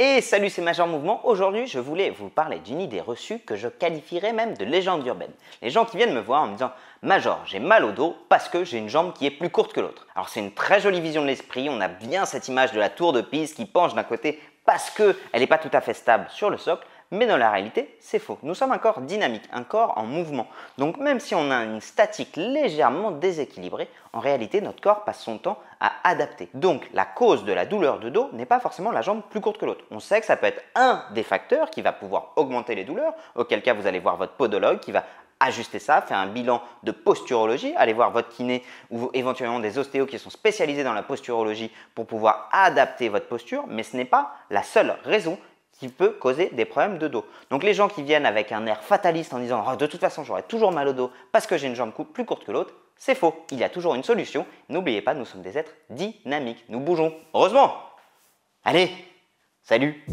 Et salut, c'est Major Mouvement. Aujourd'hui, je voulais vous parler d'une idée reçue que je qualifierais même de légende urbaine. Les gens qui viennent me voir en me disant Major, j'ai mal au dos parce que j'ai une jambe qui est plus courte que l'autre. Alors, c'est une très jolie vision de l'esprit. On a bien cette image de la tour de Pise qui penche d'un côté parce qu'elle n'est pas tout à fait stable sur le socle mais dans la réalité, c'est faux. Nous sommes un corps dynamique, un corps en mouvement. Donc même si on a une statique légèrement déséquilibrée, en réalité, notre corps passe son temps à adapter. Donc la cause de la douleur de dos n'est pas forcément la jambe plus courte que l'autre. On sait que ça peut être un des facteurs qui va pouvoir augmenter les douleurs, auquel cas vous allez voir votre podologue qui va ajuster ça, faire un bilan de posturologie, aller voir votre kiné ou éventuellement des ostéos qui sont spécialisés dans la posturologie pour pouvoir adapter votre posture, mais ce n'est pas la seule raison qui peut causer des problèmes de dos. Donc les gens qui viennent avec un air fataliste en disant oh, de toute façon j'aurai toujours mal au dos parce que j'ai une jambe plus courte que l'autre, c'est faux. Il y a toujours une solution. N'oubliez pas, nous sommes des êtres dynamiques. Nous bougeons. Heureusement. Allez, salut